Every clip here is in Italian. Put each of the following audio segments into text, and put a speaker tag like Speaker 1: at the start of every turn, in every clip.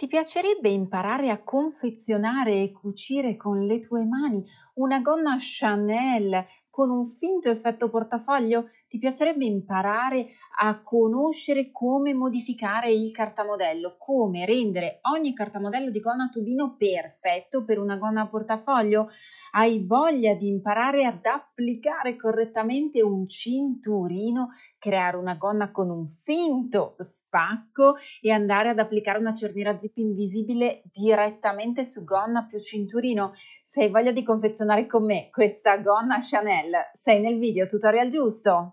Speaker 1: Ti piacerebbe imparare a confezionare e cucire con le tue mani una gonna Chanel con un finto effetto portafoglio? Ti piacerebbe imparare a conoscere come modificare il cartamodello, come rendere ogni cartamodello di gonna tubino perfetto per una gonna portafoglio? Hai voglia di imparare ad applicare correttamente un cinturino, creare una gonna con un finto spacco e andare ad applicare una cerniera zip invisibile direttamente su gonna più cinturino? Se hai voglia di confezionare con me questa gonna Chanel, Excel. Sei nel video tutorial giusto.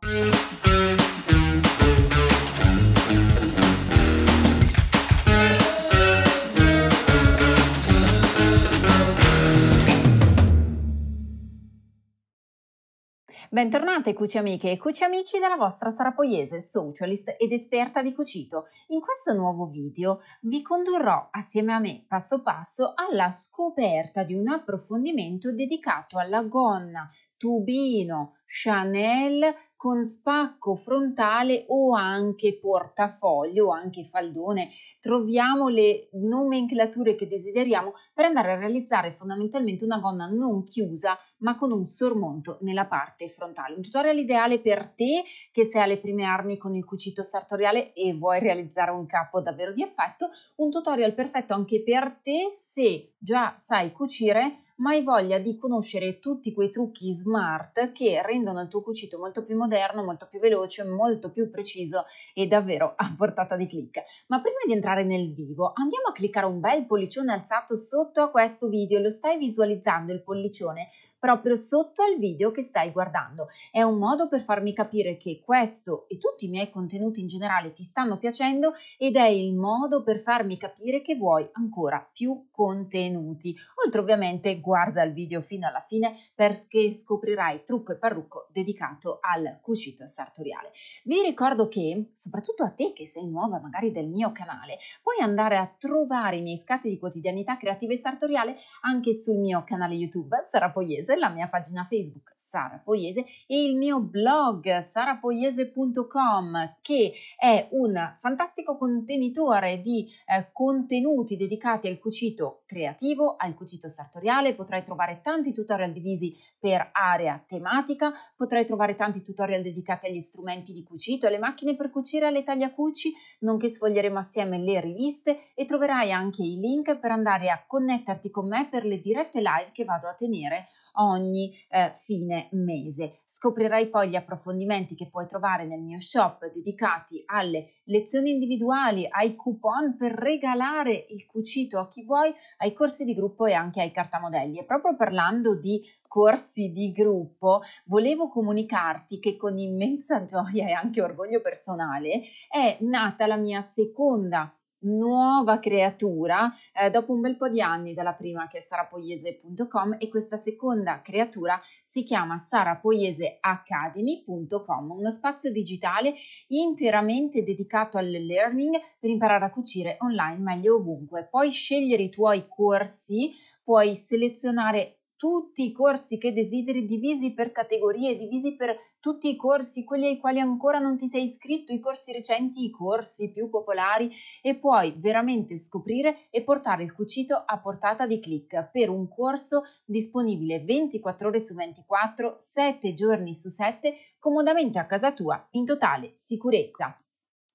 Speaker 1: Bentornate cuci amiche e cuci amici della vostra Sarapoiese, socialist ed esperta di cucito. In questo nuovo video vi condurrò assieme a me passo passo alla scoperta di un approfondimento dedicato alla gonna tubino, Chanel con spacco frontale o anche portafoglio o anche faldone. Troviamo le nomenclature che desideriamo per andare a realizzare fondamentalmente una gonna non chiusa ma con un sormonto nella parte frontale. Un tutorial ideale per te che sei alle prime armi con il cucito sartoriale e vuoi realizzare un capo davvero di effetto, un tutorial perfetto anche per te se già sai cucire ma hai voglia di conoscere tutti quei trucchi smart che rendono il tuo cucito molto più moderno, molto più veloce, molto più preciso e davvero a portata di clic. Ma prima di entrare nel vivo, andiamo a cliccare un bel pollicione alzato sotto a questo video lo stai visualizzando il pollicione, proprio sotto al video che stai guardando. È un modo per farmi capire che questo e tutti i miei contenuti in generale ti stanno piacendo ed è il modo per farmi capire che vuoi ancora più contenuti. Oltre ovviamente guarda il video fino alla fine perché scoprirai trucco e parrucco dedicato al cucito sartoriale. Vi ricordo che, soprattutto a te che sei nuova magari del mio canale, puoi andare a trovare i miei scatti di quotidianità creativa e sartoriale anche sul mio canale YouTube. Sarà poi Poiese, la mia pagina Facebook Sara Poiese e il mio blog sarapoiese.com che è un fantastico contenitore di eh, contenuti dedicati al cucito creativo, al cucito sartoriale, potrai trovare tanti tutorial divisi per area tematica, potrai trovare tanti tutorial dedicati agli strumenti di cucito, alle macchine per cucire, alle tagliacuci, nonché sfoglieremo assieme le riviste e troverai anche i link per andare a connetterti con me per le dirette live che vado a tenere ogni eh, fine mese. Scoprirai poi gli approfondimenti che puoi trovare nel mio shop dedicati alle lezioni individuali, ai coupon per regalare il cucito a chi vuoi, ai corsi di gruppo e anche ai cartamodelli. E proprio parlando di corsi di gruppo, volevo comunicarti che con immensa gioia e anche orgoglio personale è nata la mia seconda nuova creatura eh, dopo un bel po' di anni dalla prima che è sarapoiese.com e questa seconda creatura si chiama sarapoieseacademy.com, uno spazio digitale interamente dedicato al learning per imparare a cucire online meglio ovunque. Puoi scegliere i tuoi corsi, puoi selezionare tutti i corsi che desideri, divisi per categorie, divisi per tutti i corsi, quelli ai quali ancora non ti sei iscritto, i corsi recenti, i corsi più popolari e puoi veramente scoprire e portare il cucito a portata di clic per un corso disponibile 24 ore su 24, 7 giorni su 7, comodamente a casa tua, in totale sicurezza.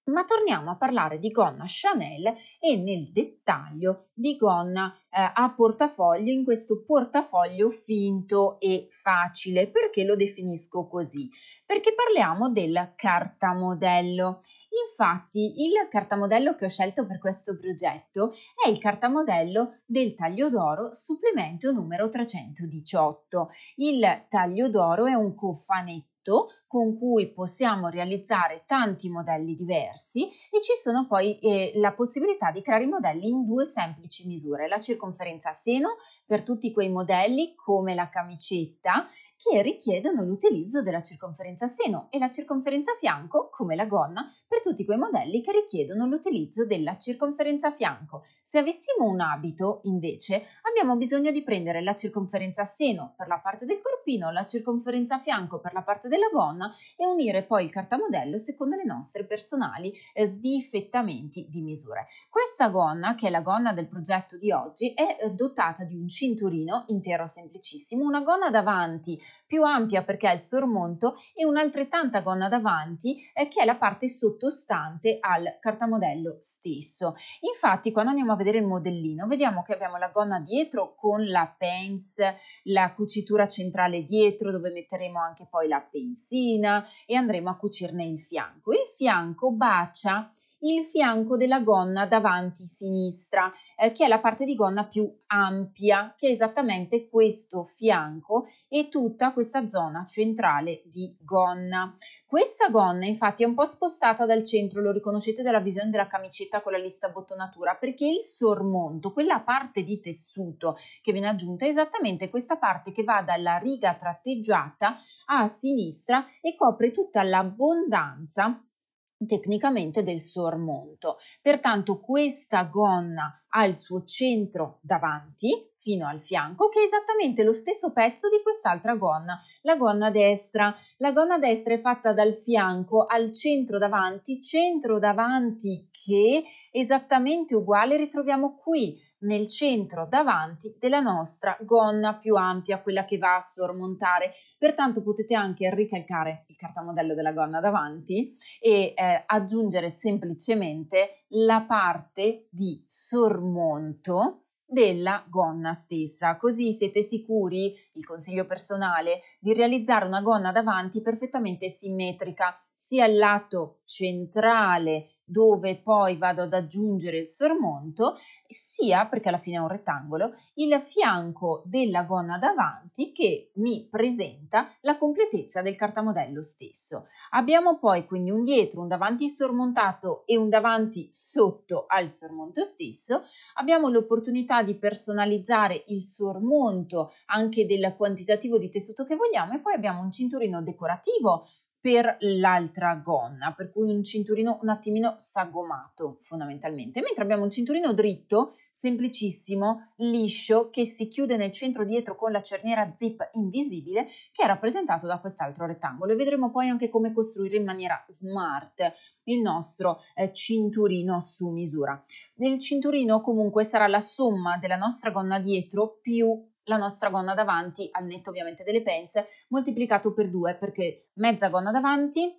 Speaker 1: Ma torniamo a parlare di gonna Chanel e nel dettaglio di gonna eh, a portafoglio in questo portafoglio finto e facile. Perché lo definisco così? Perché parliamo del cartamodello. Infatti il cartamodello che ho scelto per questo progetto è il cartamodello del taglio d'oro supplemento numero 318. Il taglio d'oro è un cofanetto piatto con cui possiamo realizzare tanti modelli diversi e ci sono poi eh, la possibilità di creare i modelli in due semplici misure, la circonferenza a seno per tutti quei modelli come la camicetta che richiedono l'utilizzo della circonferenza seno e la circonferenza fianco, come la gonna, per tutti quei modelli che richiedono l'utilizzo della circonferenza fianco. Se avessimo un abito, invece, abbiamo bisogno di prendere la circonferenza seno per la parte del corpino, la circonferenza fianco per la parte della gonna e unire poi il cartamodello secondo le nostre personali eh, sdifettamenti di misure. Questa gonna, che è la gonna del progetto di oggi, è eh, dotata di un cinturino intero semplicissimo, una gonna davanti più ampia perché ha il sormonto e un'altrettanta gonna davanti eh, che è la parte sottostante al cartamodello stesso. Infatti quando andiamo a vedere il modellino vediamo che abbiamo la gonna dietro con la pence, la cucitura centrale dietro dove metteremo anche poi la pensina e andremo a cucirne il fianco. Il fianco bacia il fianco della gonna davanti sinistra, eh, che è la parte di gonna più ampia, che è esattamente questo fianco e tutta questa zona centrale di gonna. Questa gonna infatti è un po' spostata dal centro, lo riconoscete dalla visione della camicetta con la lista bottonatura, perché il sormonto, quella parte di tessuto che viene aggiunta è esattamente questa parte che va dalla riga tratteggiata a sinistra e copre tutta l'abbondanza tecnicamente del sormonto. Pertanto questa gonna ha il suo centro davanti fino al fianco che è esattamente lo stesso pezzo di quest'altra gonna, la gonna destra. La gonna destra è fatta dal fianco al centro davanti, centro davanti che è esattamente uguale ritroviamo qui nel centro davanti della nostra gonna più ampia, quella che va a sormontare. Pertanto potete anche ricalcare il cartamodello della gonna davanti e eh, aggiungere semplicemente la parte di sormonto della gonna stessa. Così siete sicuri, il consiglio personale, di realizzare una gonna davanti perfettamente simmetrica sia al lato centrale dove poi vado ad aggiungere il sormonto, sia perché alla fine è un rettangolo, il fianco della gonna davanti che mi presenta la completezza del cartamodello stesso. Abbiamo poi quindi un dietro, un davanti sormontato e un davanti sotto al sormonto stesso. Abbiamo l'opportunità di personalizzare il sormonto anche del quantitativo di tessuto che vogliamo e poi abbiamo un cinturino decorativo per l'altra gonna, per cui un cinturino un attimino sagomato fondamentalmente, mentre abbiamo un cinturino dritto, semplicissimo, liscio, che si chiude nel centro dietro con la cerniera zip invisibile, che è rappresentato da quest'altro rettangolo e vedremo poi anche come costruire in maniera smart il nostro eh, cinturino su misura. Il cinturino comunque sarà la somma della nostra gonna dietro più la nostra gonna davanti, al netto ovviamente delle pence, moltiplicato per 2 perché mezza gonna davanti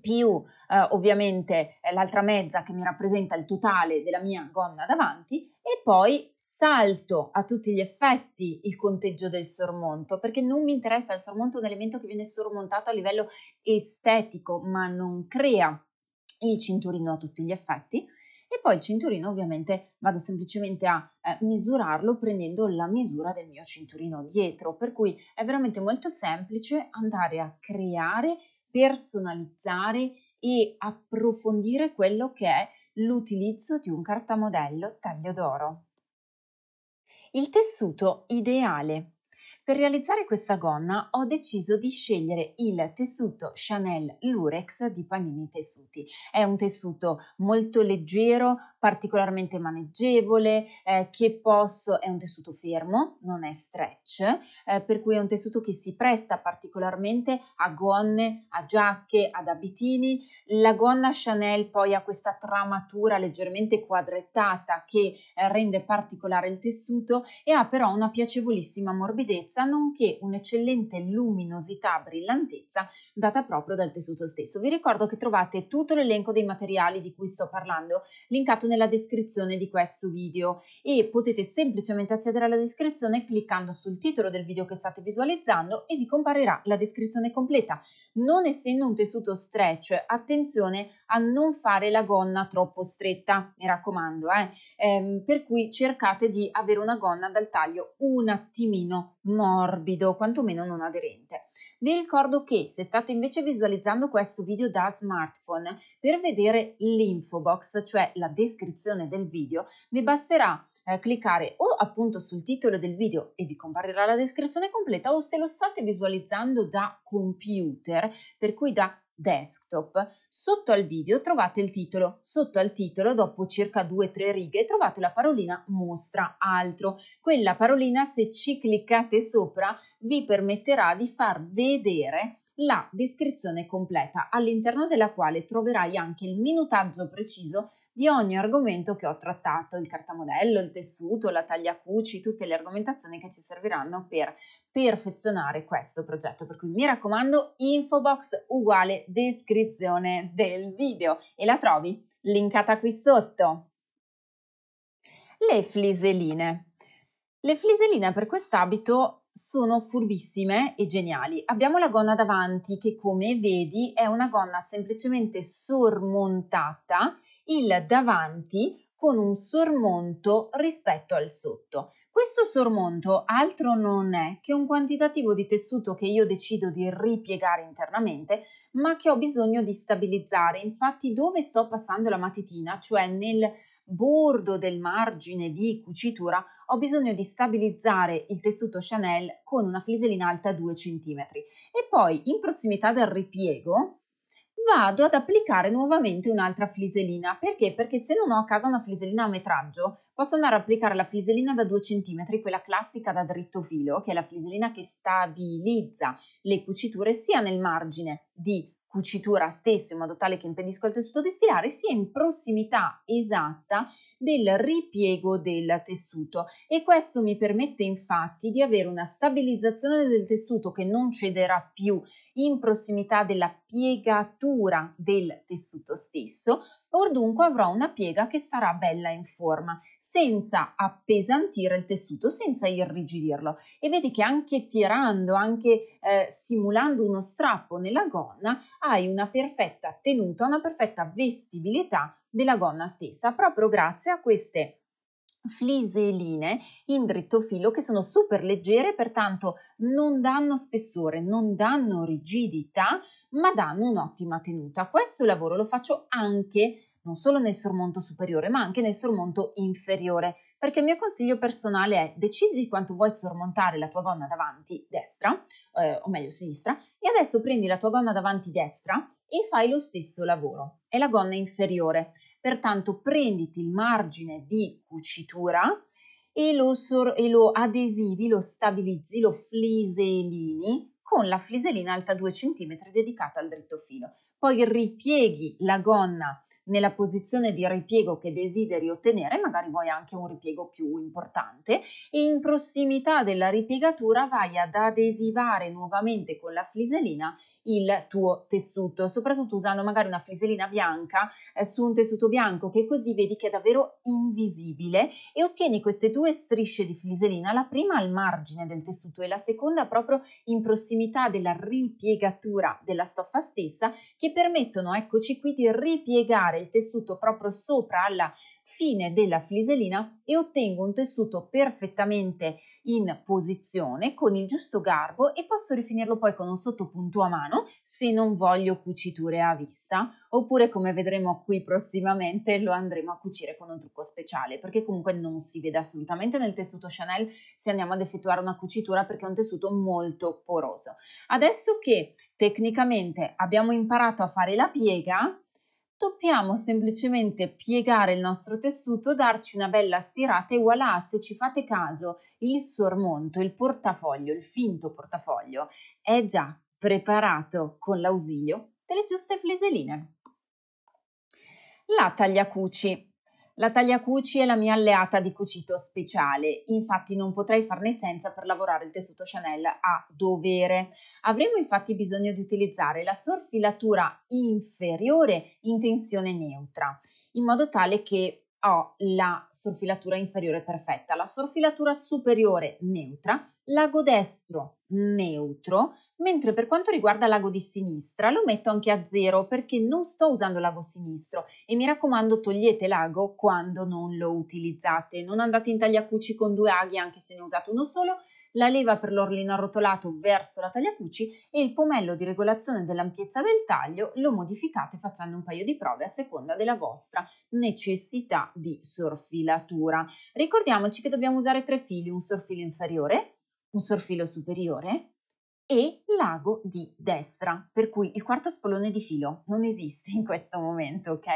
Speaker 1: più eh, ovviamente eh, l'altra mezza che mi rappresenta il totale della mia gonna davanti e poi salto a tutti gli effetti il conteggio del sormonto perché non mi interessa il sormonto un elemento che viene sormontato a livello estetico ma non crea il cinturino a tutti gli effetti e poi il cinturino ovviamente vado semplicemente a eh, misurarlo prendendo la misura del mio cinturino dietro, per cui è veramente molto semplice andare a creare, personalizzare e approfondire quello che è l'utilizzo di un cartamodello taglio d'oro. Il tessuto ideale per realizzare questa gonna ho deciso di scegliere il tessuto Chanel Lurex di Panini Tessuti. È un tessuto molto leggero, particolarmente maneggevole, eh, che posso, è un tessuto fermo, non è stretch, eh, per cui è un tessuto che si presta particolarmente a gonne, a giacche, ad abitini. La gonna Chanel poi ha questa tramatura leggermente quadrettata che eh, rende particolare il tessuto e ha però una piacevolissima morbidezza densa, nonché un'eccellente luminosità brillantezza data proprio dal tessuto stesso. Vi ricordo che trovate tutto l'elenco dei materiali di cui sto parlando linkato nella descrizione di questo video e potete semplicemente accedere alla descrizione cliccando sul titolo del video che state visualizzando e vi comparirà la descrizione completa. Non essendo un tessuto stretch, attenzione a non fare la gonna troppo stretta, mi raccomando, eh? ehm, per cui cercate di avere una gonna dal taglio un attimino morbida morbido, quantomeno non aderente. Vi ricordo che se state invece visualizzando questo video da smartphone, per vedere l'info box, cioè la descrizione del video, vi basterà eh, cliccare o appunto sul titolo del video e vi comparirà la descrizione completa o se lo state visualizzando da computer, per cui da desktop. Sotto al video trovate il titolo, sotto al titolo dopo circa 2-3 righe trovate la parolina mostra altro. Quella parolina se ci cliccate sopra vi permetterà di far vedere la descrizione completa all'interno della quale troverai anche il minutaggio preciso di ogni argomento che ho trattato, il cartamodello, il tessuto, la taglia cuci, tutte le argomentazioni che ci serviranno per perfezionare questo progetto. Per cui mi raccomando, info box uguale descrizione del video e la trovi linkata qui sotto. Le fliseline. Le fliseline per quest'abito sono furbissime e geniali. Abbiamo la gonna davanti che come vedi è una gonna semplicemente sormontata il davanti con un sormonto rispetto al sotto. Questo sormonto altro non è che un quantitativo di tessuto che io decido di ripiegare internamente, ma che ho bisogno di stabilizzare. Infatti dove sto passando la matitina, cioè nel bordo del margine di cucitura, ho bisogno di stabilizzare il tessuto Chanel con una fliselina alta 2 cm. E poi in prossimità del ripiego vado ad applicare nuovamente un'altra flisellina. Perché? Perché se non ho a casa una flisellina a metraggio, posso andare a applicare la flisellina da 2 cm, quella classica da dritto filo, che è la flisellina che stabilizza le cuciture sia nel margine di cucitura stesso in modo tale che impedisco al tessuto di sfilare sia in prossimità esatta del ripiego del tessuto e questo mi permette infatti di avere una stabilizzazione del tessuto che non cederà più in prossimità della piegatura del tessuto stesso, or dunque avrò una piega che sarà bella in forma, senza appesantire il tessuto, senza irrigidirlo. E vedi che anche tirando, anche eh, simulando uno strappo nella gonna, hai una perfetta tenuta, una perfetta vestibilità della gonna stessa, proprio grazie a queste fliseline in dritto filo che sono super leggere, pertanto non danno spessore, non danno rigidità, ma danno un'ottima tenuta. Questo lavoro lo faccio anche non solo nel sormonto superiore, ma anche nel sormonto inferiore, perché il mio consiglio personale è decidi di quanto vuoi sormontare la tua gonna davanti destra, eh, o meglio sinistra, e adesso prendi la tua gonna davanti destra e fai lo stesso lavoro. È la gonna inferiore. Pertanto prenditi il margine di cucitura e lo, sor- e lo adesivi, lo stabilizzi, lo fliselini con la fliselina alta 2 cm dedicata al dritto filo. Poi ripieghi la gonna nella posizione di ripiego che desideri ottenere, magari vuoi anche un ripiego più importante, e in prossimità della ripiegatura vai ad adesivare nuovamente con la fliselina il tuo tessuto, soprattutto usando magari una fliselina bianca eh, su un tessuto bianco che così vedi che è davvero invisibile e ottieni queste due strisce di fliselina, la prima al margine del tessuto e la seconda proprio in prossimità della ripiegatura della stoffa stessa che permettono, eccoci qui, di ripiegare passare il tessuto proprio sopra alla fine della fliselina e ottengo un tessuto perfettamente in posizione con il giusto garbo e posso rifinirlo poi con un sottopunto a mano se non voglio cuciture a vista oppure come vedremo qui prossimamente lo andremo a cucire con un trucco speciale perché comunque non si vede assolutamente nel tessuto Chanel se andiamo ad effettuare una cucitura perché è un tessuto molto poroso. Adesso che tecnicamente abbiamo imparato a fare la piega dobbiamo semplicemente piegare il nostro tessuto, darci una bella stirata e voilà, se ci fate caso, il sormonto, il portafoglio, il finto portafoglio è già preparato con l'ausilio delle giuste fleseline. La tagliacuci la tagliacuci è la mia alleata di cucito speciale, infatti non potrei farne senza per lavorare il tessuto Chanel a dovere. Avremo infatti bisogno di utilizzare la sorfilatura inferiore in tensione neutra, in modo tale che ho la sorfilatura inferiore perfetta, la sorfilatura superiore neutra, l'ago destro neutro, mentre per quanto riguarda l'ago di sinistra lo metto anche a zero perché non sto usando l'ago sinistro e mi raccomando togliete l'ago quando non lo utilizzate, non andate in tagliacucci con due aghi anche se ne ho usato uno solo la leva per l'orlino arrotolato verso la tagliacuci e il pomello di regolazione dell'ampiezza del taglio lo modificate facendo un paio di prove a seconda della vostra necessità di sorfilatura. Ricordiamoci che dobbiamo usare tre fili, un sorfilo inferiore, un sorfilo superiore e l'ago di destra, per cui il quarto spolone di filo non esiste in questo momento, ok?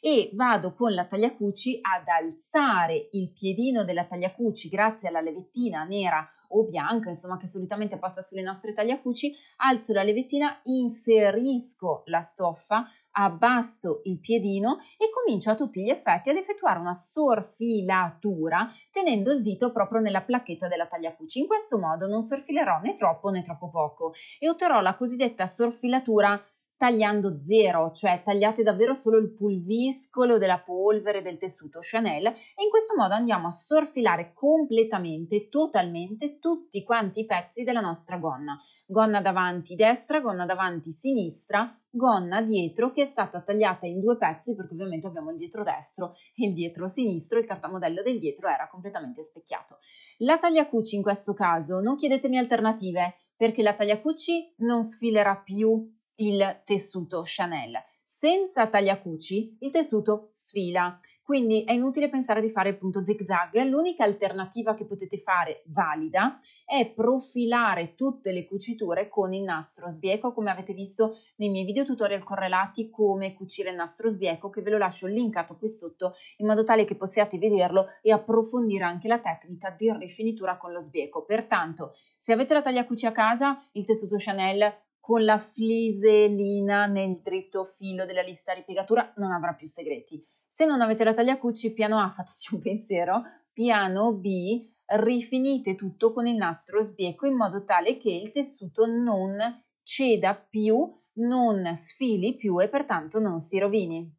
Speaker 1: E vado con la tagliacuci ad alzare il piedino della tagliacuci grazie alla levettina nera o bianca, insomma che solitamente passa sulle nostre tagliacuci, alzo la levettina, inserisco la stoffa, abbasso il piedino e comincio a tutti gli effetti ad effettuare una sorfilatura tenendo il dito proprio nella placchetta della tagliacuci. In questo modo non sorfilerò né troppo né troppo poco e otterrò la cosiddetta sorfilatura tagliando zero, cioè tagliate davvero solo il pulviscolo della polvere del tessuto Chanel e in questo modo andiamo a sorfilare completamente, totalmente tutti quanti i pezzi della nostra gonna. Gonna davanti destra, gonna davanti sinistra, gonna dietro che è stata tagliata in due pezzi perché ovviamente abbiamo il dietro destro e il dietro sinistro, il cartamodello del dietro era completamente specchiato. La tagliacuci in questo caso, non chiedetemi alternative perché la tagliacuci non sfilerà più il tessuto Chanel. Senza tagliacuci il tessuto sfila, quindi è inutile pensare di fare il punto zig zag. L'unica alternativa che potete fare valida è profilare tutte le cuciture con il nastro sbieco, come avete visto nei miei video tutorial correlati come cucire il nastro sbieco, che ve lo lascio linkato qui sotto in modo tale che possiate vederlo e approfondire anche la tecnica di rifinitura con lo sbieco. Pertanto, se avete la tagliacuci a casa, il tessuto Chanel con la fliselina nel dritto filo della lista ripiegatura non avrà più segreti. Se non avete la taglia cuci, piano A fateci un pensiero, piano B rifinite tutto con il nastro sbieco in modo tale che il tessuto non ceda più, non sfili più e pertanto non si rovini.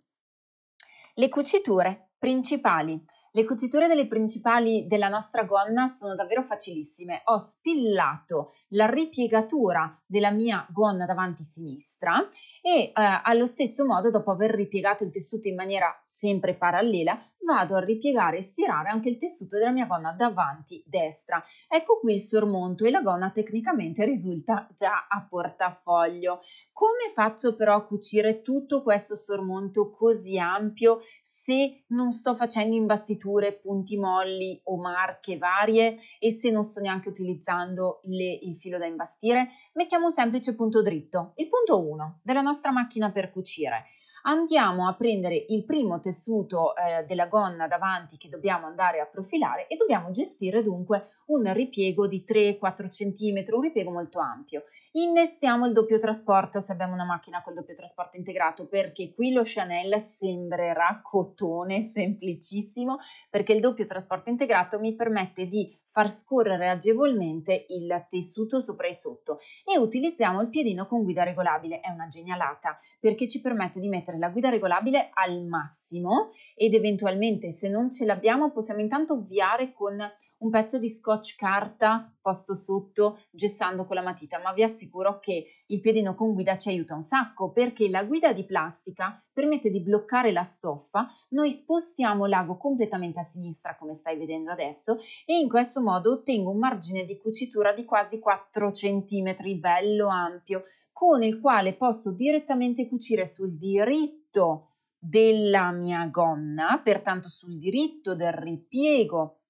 Speaker 1: Le cuciture principali. Le cuciture delle principali della nostra gonna sono davvero facilissime. Ho spillato la ripiegatura della mia gonna davanti sinistra e eh, allo stesso modo, dopo aver ripiegato il tessuto in maniera sempre parallela, vado a ripiegare e stirare anche il tessuto della mia gonna davanti destra. Ecco qui il sormonto e la gonna tecnicamente risulta già a portafoglio. Come faccio però a cucire tutto questo sormonto così ampio se non sto facendo imbastiture, punti molli o marche varie e se non sto neanche utilizzando le, il filo da imbastire? Mettiamo un semplice punto dritto, il punto 1 della nostra macchina per cucire andiamo a prendere il primo tessuto eh, della gonna davanti che dobbiamo andare a profilare e dobbiamo gestire dunque un ripiego di 3-4 cm, un ripiego molto ampio. Innestiamo il doppio trasporto se abbiamo una macchina col doppio trasporto integrato perché qui lo Chanel sembrerà cotone semplicissimo perché il doppio trasporto integrato mi permette di far scorrere agevolmente il tessuto sopra e sotto e utilizziamo il piedino con guida regolabile, è una genialata perché ci permette di mettere mettere la guida regolabile al massimo ed eventualmente se non ce l'abbiamo possiamo intanto ovviare con un pezzo di scotch carta posto sotto gessando con la matita, ma vi assicuro che il piedino con guida ci aiuta un sacco perché la guida di plastica permette di bloccare la stoffa, noi spostiamo l'ago completamente a sinistra come stai vedendo adesso e in questo modo ottengo un margine di cucitura di quasi 4 cm, bello ampio, con il quale posso direttamente cucire sul diritto della mia gonna, pertanto sul diritto del ripiego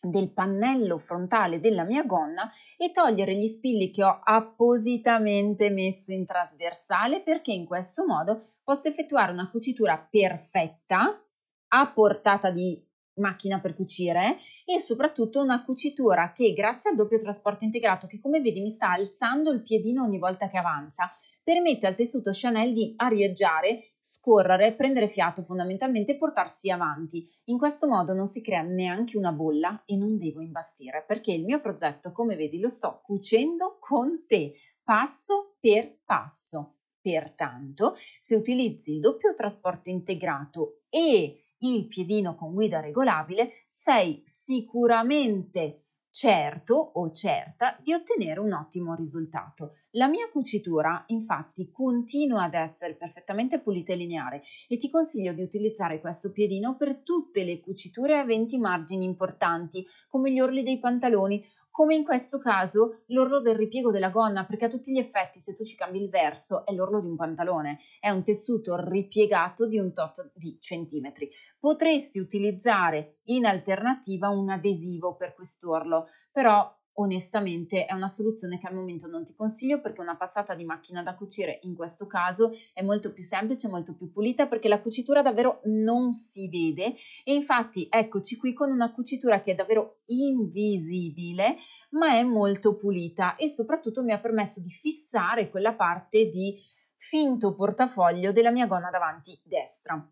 Speaker 1: del pannello frontale della mia gonna e togliere gli spilli che ho appositamente messo in trasversale perché in questo modo posso effettuare una cucitura perfetta a portata di macchina per cucire e soprattutto una cucitura che grazie al doppio trasporto integrato che come vedi mi sta alzando il piedino ogni volta che avanza permette al tessuto Chanel di arieggiare, scorrere, prendere fiato fondamentalmente e portarsi avanti. In questo modo non si crea neanche una bolla e non devo imbastire perché il mio progetto come vedi lo sto cucendo con te passo per passo. Pertanto, se utilizzi il doppio trasporto integrato e il piedino con guida regolabile, sei sicuramente certo o certa di ottenere un ottimo risultato. La mia cucitura infatti continua ad essere perfettamente pulita e lineare e ti consiglio di utilizzare questo piedino per tutte le cuciture aventi margini importanti come gli orli dei pantaloni come in questo caso l'orlo del ripiego della gonna, perché a tutti gli effetti se tu ci cambi il verso è l'orlo di un pantalone, è un tessuto ripiegato di un tot di centimetri. Potresti utilizzare in alternativa un adesivo per quest'orlo, però onestamente è una soluzione che al momento non ti consiglio perché una passata di macchina da cucire in questo caso è molto più semplice, molto più pulita perché la cucitura davvero non si vede e infatti eccoci qui con una cucitura che è davvero invisibile ma è molto pulita e soprattutto mi ha permesso di fissare quella parte di finto portafoglio della mia gonna davanti destra.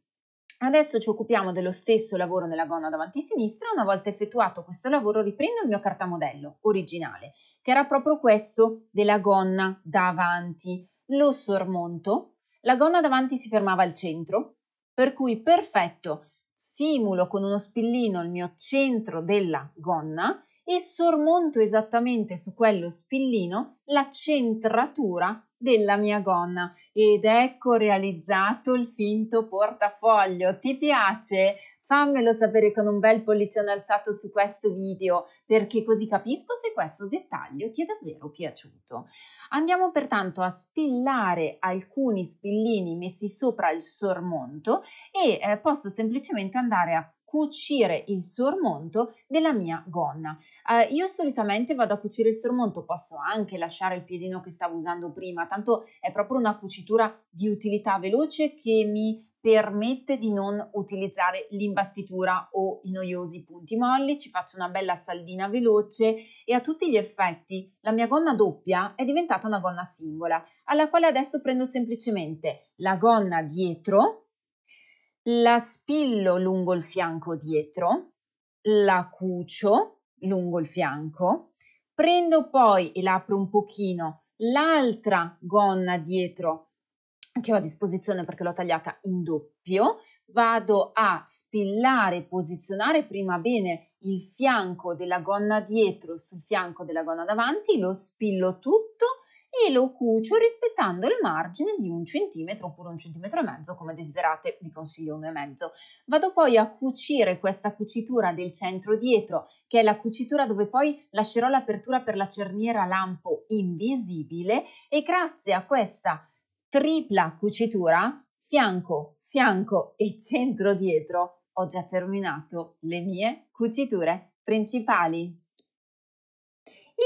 Speaker 1: Adesso ci occupiamo dello stesso lavoro nella gonna davanti sinistra, una volta effettuato questo lavoro riprendo il mio cartamodello originale, che era proprio questo della gonna davanti, lo sormonto, la gonna davanti si fermava al centro, per cui perfetto, simulo con uno spillino il mio centro della gonna e sormonto esattamente su quello spillino la centratura della mia gonna ed ecco realizzato il finto portafoglio. Ti piace? Fammelo sapere con un bel pollicione alzato su questo video perché così capisco se questo dettaglio ti è davvero piaciuto. Andiamo pertanto a spillare alcuni spillini messi sopra il sormonto e eh, posso semplicemente andare a cucire il sormonto della mia gonna. Eh, io solitamente vado a cucire il sormonto, posso anche lasciare il piedino che stavo usando prima, tanto è proprio una cucitura di utilità veloce che mi permette di non utilizzare l'imbastitura o i noiosi punti molli, ci faccio una bella saldina veloce e a tutti gli effetti la mia gonna doppia è diventata una gonna singola, alla quale adesso prendo semplicemente la gonna dietro la spillo lungo il fianco dietro, la cucio lungo il fianco, prendo poi e l'apro un pochino l'altra gonna dietro che ho a disposizione perché l'ho tagliata in doppio, vado a spillare, posizionare prima bene il fianco della gonna dietro sul fianco della gonna davanti, lo spillo tutto e lo cucio rispettando il margine di un centimetro oppure un centimetro e mezzo come desiderate, vi consiglio uno e mezzo. Vado poi a cucire questa cucitura del centro dietro, che è la cucitura dove poi lascerò l'apertura per la cerniera lampo invisibile e grazie a questa tripla cucitura, fianco, fianco e centro dietro, ho già terminato le mie cuciture principali.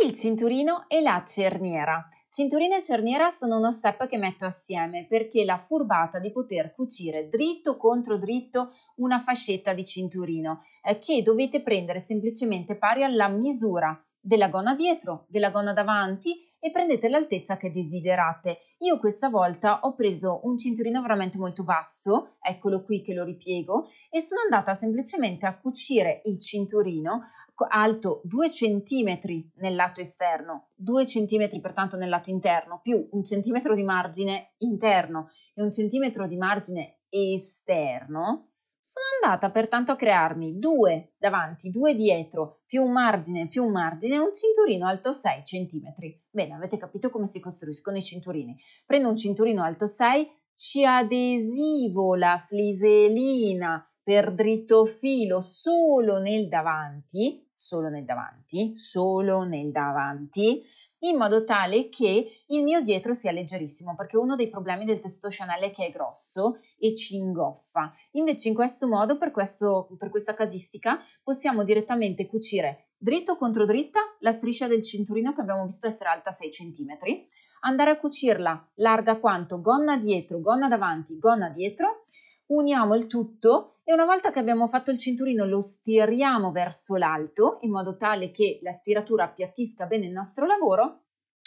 Speaker 1: Il cinturino e la cerniera. Cinturina e cerniera sono uno step che metto assieme perché la furbata di poter cucire dritto contro dritto una fascetta di cinturino eh, che dovete prendere semplicemente pari alla misura della gonna dietro, della gonna davanti e prendete l'altezza che desiderate. Io questa volta ho preso un cinturino veramente molto basso, eccolo qui che lo ripiego, e sono andata semplicemente a cucire il cinturino alto 2 cm nel lato esterno, 2 cm pertanto nel lato interno, più un centimetro di margine interno e un centimetro di margine esterno, sono andata pertanto a crearmi due davanti, due dietro, più un margine, più un margine, un cinturino alto 6 cm. Bene, avete capito come si costruiscono i cinturini. Prendo un cinturino alto 6, ci adesivo la fliselina per dritto filo solo nel davanti, solo nel davanti, solo nel davanti, in modo tale che il mio dietro sia leggerissimo, perché uno dei problemi del tessuto Chanel è che è grosso e ci ingoffa. Invece in questo modo, per, questo, per questa casistica, possiamo direttamente cucire dritto contro dritta la striscia del cinturino che abbiamo visto essere alta 6 cm, andare a cucirla larga quanto gonna dietro, gonna davanti, gonna dietro, uniamo il tutto e una volta che abbiamo fatto il cinturino lo stiriamo verso l'alto in modo tale che la stiratura appiattisca bene il nostro lavoro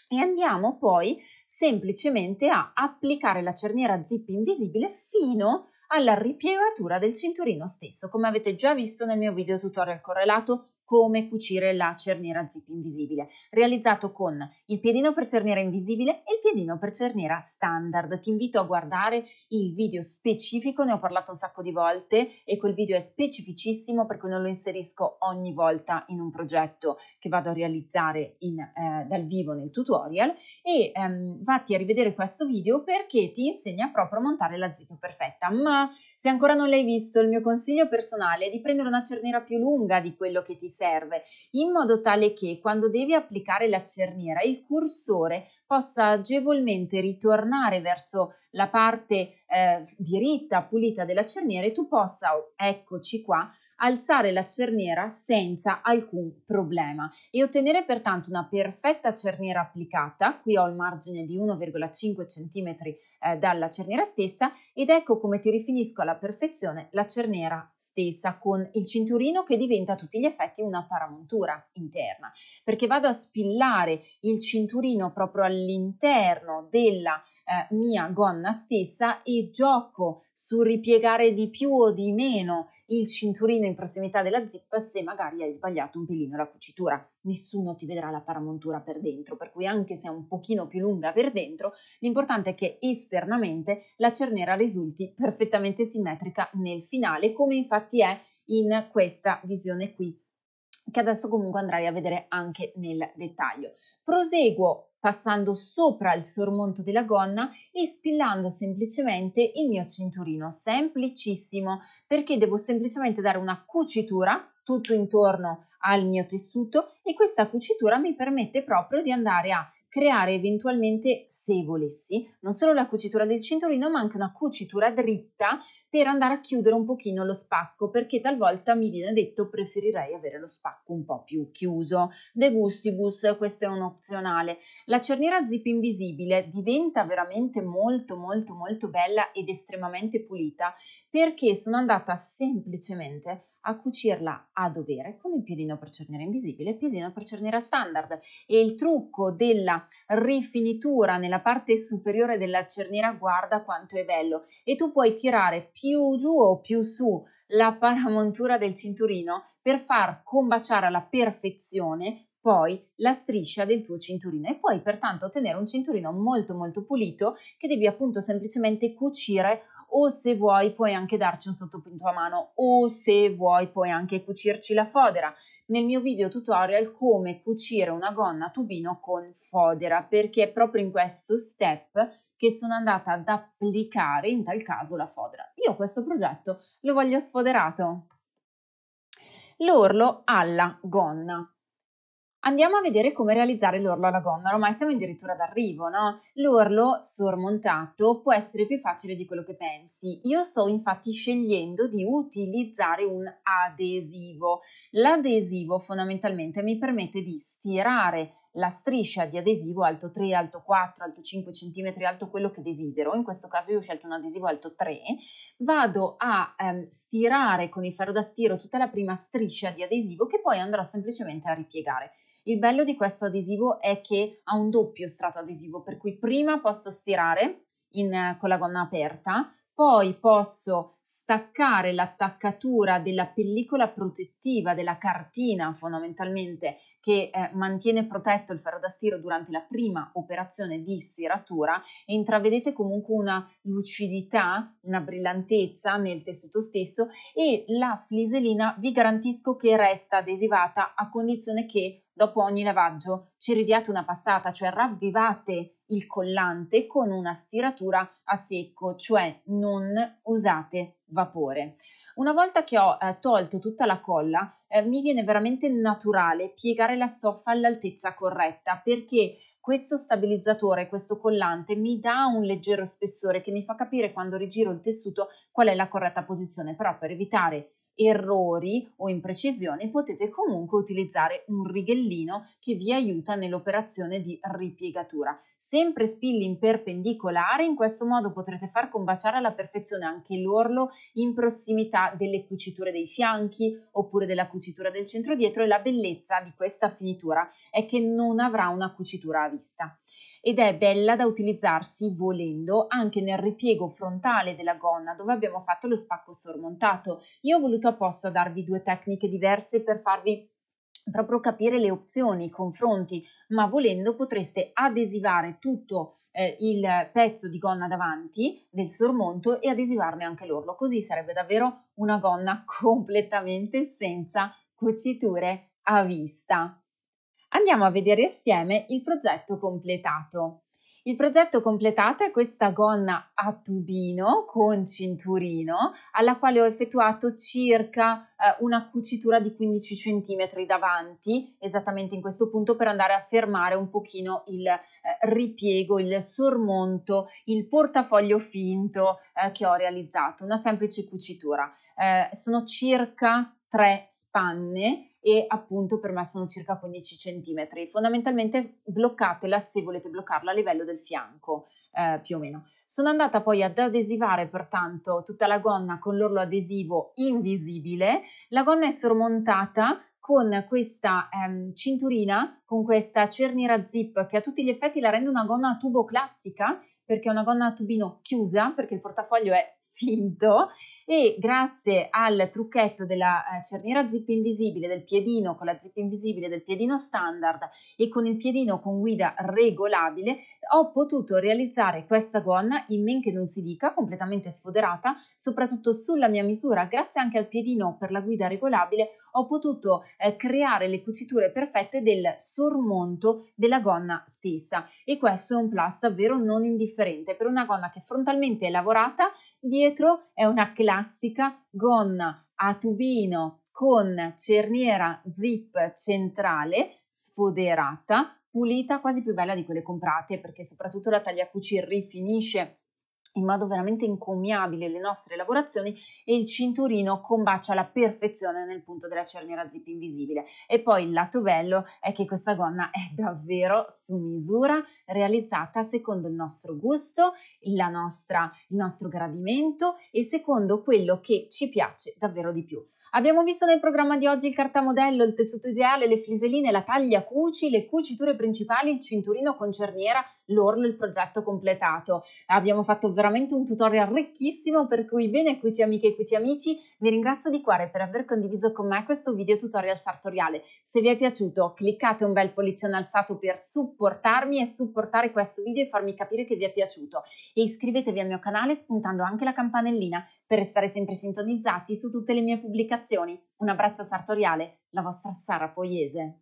Speaker 1: e andiamo poi semplicemente a applicare la cerniera zip invisibile fino alla ripiegatura del cinturino stesso come avete già visto nel mio video tutorial correlato come cucire la cerniera zip invisibile, realizzato con il piedino per cerniera invisibile e il piedino per cerniera standard. Ti invito a guardare il video specifico, ne ho parlato un sacco di volte e quel video è specificissimo perché non lo inserisco ogni volta in un progetto che vado a realizzare in, eh, dal vivo nel tutorial e ehm, vatti a rivedere questo video perché ti insegna proprio a montare la zip perfetta, ma se ancora non l'hai visto il mio consiglio personale è di prendere una cerniera più lunga di quello che ti serve, in modo tale che quando devi applicare la cerniera il cursore possa agevolmente ritornare verso la parte eh, diritta, pulita della cerniera e tu possa, oh, eccoci qua, alzare la cerniera senza alcun problema e ottenere pertanto una perfetta cerniera applicata, qui ho il margine di 1,5 cm eh, dalla cerniera stessa ed ecco come ti rifinisco alla perfezione la cerniera stessa con il cinturino che diventa a tutti gli effetti una paramontura interna perché vado a spillare il cinturino proprio all'interno della cerniera eh, mia gonna stessa e gioco su ripiegare di più o di meno il cinturino in prossimità della zip se magari hai sbagliato un pelino la cucitura. Nessuno ti vedrà la paramontura per dentro, per cui anche se è un pochino più lunga per dentro, l'importante è che esternamente la cerniera risulti perfettamente simmetrica nel finale, come infatti è in questa visione qui che adesso comunque andrai a vedere anche nel dettaglio. Proseguo passando sopra il sormonto della gonna e spillando semplicemente il mio cinturino, semplicissimo, perché devo semplicemente dare una cucitura tutto intorno al mio tessuto e questa cucitura mi permette proprio di andare a creare eventualmente, se volessi, non solo la cucitura del cinturino, ma anche una cucitura dritta per andare a chiudere un pochino lo spacco, perché talvolta mi viene detto preferirei avere lo spacco un po' più chiuso. De gustibus, questo è un opzionale. La cerniera zip invisibile diventa veramente molto molto molto bella ed estremamente pulita perché sono andata semplicemente a cucirla a dovere con il piedino per cerniera invisibile e il piedino per cerniera standard e il trucco della rifinitura nella parte superiore della cerniera guarda quanto è bello e tu puoi tirare più giù o più su la paramontura del cinturino per far combaciare alla perfezione poi la striscia del tuo cinturino e puoi pertanto ottenere un cinturino molto molto pulito che devi appunto semplicemente cucire o se vuoi puoi anche darci un sottopinto a mano o se vuoi puoi anche cucirci la fodera. Nel mio video tutorial come cucire una gonna tubino con fodera perché è proprio in questo step che sono andata ad applicare in tal caso la fodera. Io questo progetto lo voglio sfoderato. L'orlo alla gonna. Andiamo a vedere come realizzare l'orlo alla gondola, ormai siamo addirittura d'arrivo, no? L'orlo sormontato può essere più facile di quello che pensi. Io sto infatti scegliendo di utilizzare un adesivo. L'adesivo fondamentalmente mi permette di stirare la striscia di adesivo alto 3, alto 4, alto 5 cm, alto quello che desidero, in questo caso io ho scelto un adesivo alto 3, vado a ehm, stirare con il ferro da stiro tutta la prima striscia di adesivo che poi andrò semplicemente a ripiegare. Il bello di questo adesivo è che ha un doppio strato adesivo, per cui prima posso stirare in, con la gonna aperta poi posso staccare l'attaccatura della pellicola protettiva, della cartina fondamentalmente, che eh, mantiene protetto il ferro da stiro durante la prima operazione di stiratura e intravedete comunque una lucidità, una brillantezza nel tessuto stesso e la fliselina vi garantisco che resta adesivata a condizione che dopo ogni lavaggio ci ridiate una passata, cioè ravvivate il collante con una stiratura a secco, cioè non usate vapore. Una volta che ho eh, tolto tutta la colla, eh, mi viene veramente naturale piegare la stoffa all'altezza corretta perché questo stabilizzatore, questo collante mi dà un leggero spessore che mi fa capire quando rigiro il tessuto qual è la corretta posizione, però per evitare errori o imprecisioni potete comunque utilizzare un righellino che vi aiuta nell'operazione di ripiegatura sempre spilli in perpendicolare, in questo modo potrete far combaciare alla perfezione anche l'orlo in prossimità delle cuciture dei fianchi oppure della cucitura del centro dietro e la bellezza di questa finitura è che non avrà una cucitura a vista ed è bella da utilizzarsi volendo anche nel ripiego frontale della gonna dove abbiamo fatto lo spacco sormontato. Io ho voluto apposta darvi due tecniche diverse per farvi proprio capire le opzioni, i confronti, ma volendo potreste adesivare tutto eh, il pezzo di gonna davanti del sormonto e adesivarne anche l'orlo, così sarebbe davvero una gonna completamente senza cuciture a vista. Andiamo a vedere assieme il progetto completato. Il progetto completato è questa gonna a tubino con cinturino alla quale ho effettuato circa eh, una cucitura di 15 cm davanti, esattamente in questo punto per andare a fermare un pochino il eh, ripiego, il sormonto, il portafoglio finto eh, che ho realizzato, una semplice cucitura. Eh, sono circa tre spanne e appunto per me sono circa 15 cm. Fondamentalmente bloccatela se volete bloccarla a livello del fianco eh, più o meno. Sono andata poi ad adesivare pertanto tutta la gonna con l'orlo adesivo invisibile. La gonna è sormontata con questa ehm, cinturina, con questa cerniera zip che a tutti gli effetti la rende una gonna a tubo classica perché è una gonna a tubino chiusa, perché il portafoglio è distinto e grazie al trucchetto della eh, cerniera zip invisibile del piedino con la zip invisibile del piedino standard e con il piedino con guida regolabile ho potuto realizzare questa gonna in men che non si dica completamente sfoderata soprattutto sulla mia misura grazie anche al piedino per la guida regolabile ho potuto eh, creare le cuciture perfette del sormonto della gonna stessa e questo è un plus davvero non indifferente per una gonna che frontalmente è lavorata Dietro è una classica gonna a tubino con cerniera zip centrale sfoderata, pulita, quasi più bella di quelle comprate perché soprattutto la taglia tagliacuci rifinisce in modo veramente incommiabile le nostre lavorazioni e il cinturino combacia alla perfezione nel punto della cerniera zip invisibile. E poi il lato bello è che questa gonna è davvero su misura, realizzata secondo il nostro gusto, nostra, il nostro gradimento e secondo quello che ci piace davvero di più. Abbiamo visto nel programma di oggi il cartamodello, il tessuto ideale, le fliseline, la taglia cuci, le cuciture principali, il cinturino con cerniera, l'orlo il progetto completato. Abbiamo fatto veramente un tutorial ricchissimo per cui bene cuci amiche e cuci amici, vi ringrazio di cuore per aver condiviso con me questo video tutorial sartoriale. Se vi è piaciuto cliccate un bel pollicione alzato per supportarmi e supportare questo video e farmi capire che vi è piaciuto e iscrivetevi al mio canale spuntando anche la campanellina per restare sempre sintonizzati su tutte le mie pubblicazioni. Un abbraccio sartoriale, la vostra Sara Poiese.